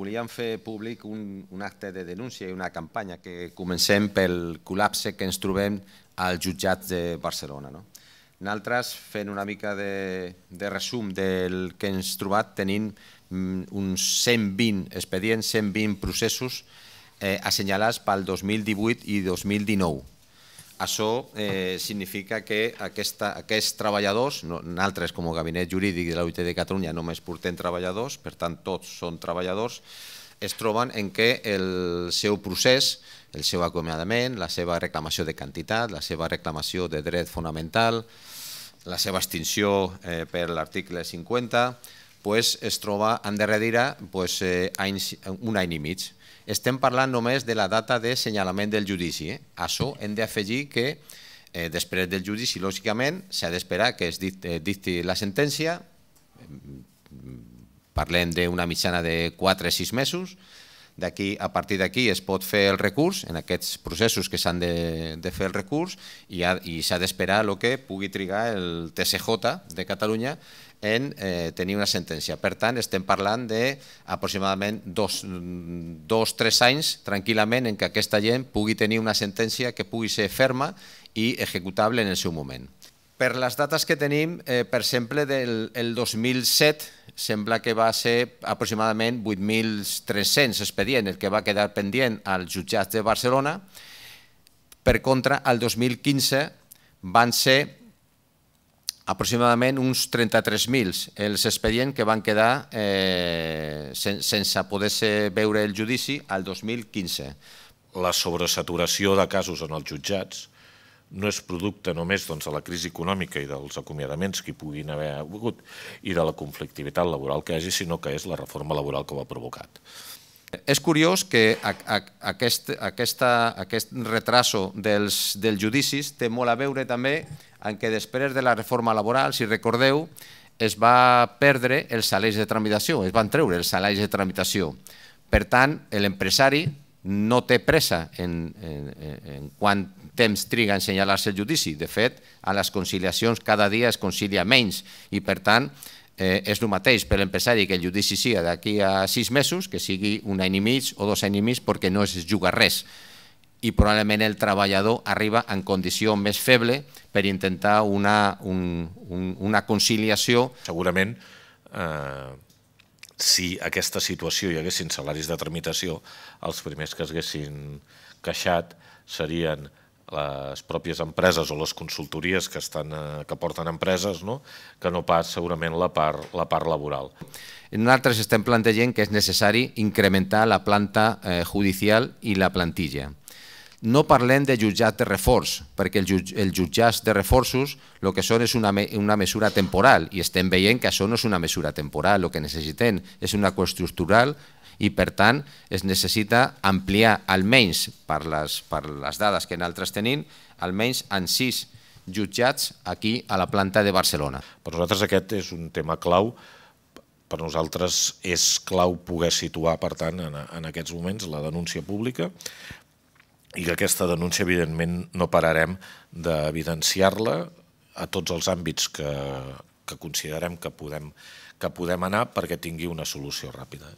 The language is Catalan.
volíem fer públic un, un acte de denúncia i una campanya que comencem pel col·lapse que ens trobem al jutjat de Barcelona. No? Nosaltres, fent una mica de, de resum del que ens trobat, tenim mm, uns 120 expedients, 120 processos eh, assenyalats pel 2018 i 2019 això eh, significa que aquesta, aquests treballadors, no, altres com el Gabinet Jurídic de la UIT de Catalunya només portem treballadors, per tant tots són treballadors, es troben en què el seu procés, el seu acomiadament, la seva reclamació de quantitat, la seva reclamació de dret fonamental, la seva extinció eh, per l'article 50, pues, es troba endarrere pues, eh, anys, un any i mig. Estem parlant només de la data de senyalament del judici. Eh? A això hem d'afegir que eh, després del judici, lògicament, s'ha d'esperar que es dicti, eh, dicti la sentència, mm, parlem d'una mitjana de 4-6 mesos, D'aquí A partir d'aquí es pot fer el recurs, en aquests processos que s'han de, de fer el recurs, i, i s'ha d'esperar el que pugui trigar el TCJ de Catalunya en eh, tenir una sentència. Per tant, estem parlant d'aproximadament dos, dos, tres anys tranquil·lament en què aquesta gent pugui tenir una sentència que pugui ser ferma i executable en el seu moment per les dates que tenim, eh, per exemple, del el 2007 sembla que va ser aproximadament 8.300 expedients el que va quedar pendent als jutjats de Barcelona. Per contra, el 2015 van ser aproximadament uns 33.000 els expedients que van quedar eh, sen sense poder -se veure el judici al 2015. La sobresaturació de casos en els jutjats no és producte només doncs, de la crisi econòmica i dels acomiadaments que hi puguin haver hagut i de la conflictivitat laboral que hi hagi, sinó que és la reforma laboral que ho ha provocat. És curiós que aquest, aquesta, aquest retraso dels, dels judicis té molt a veure també en que després de la reforma laboral, si recordeu, es va perdre els salaris de tramitació, es van treure els salaris de tramitació. Per tant, l'empresari no té pressa en, en, en quant temps triga a assenyalar-se el judici. De fet, a les conciliacions cada dia es concilia menys i, per tant, eh, és el mateix per l'empresari que el judici sigui d'aquí a sis mesos, que sigui un any i mig o dos anys i mig, perquè no es juga res i probablement el treballador arriba en condició més feble per intentar una, un, una conciliació. Segurament, eh, si aquesta situació hi haguessin salaris de tramitació, els primers que es queixat serien les pròpies empreses o les consultories que, estan, eh, que porten empreses, no? que no pas segurament la part, la part laboral. Nosaltres estem plantejant que és necessari incrementar la planta eh, judicial i la plantilla no parlem de jutjat de reforç, perquè els jutjats de reforços el que són és una, una mesura temporal i estem veient que això no és una mesura temporal, el que necessitem és una qüestió estructural i per tant es necessita ampliar almenys per les, per les dades que nosaltres tenim, almenys en sis jutjats aquí a la planta de Barcelona. Per nosaltres aquest és un tema clau, per nosaltres és clau poder situar, per tant, en, en aquests moments la denúncia pública, i que aquesta denúncia, evidentment, no pararem d'evidenciar-la a tots els àmbits que, que considerem que podem, que podem anar perquè tingui una solució ràpida.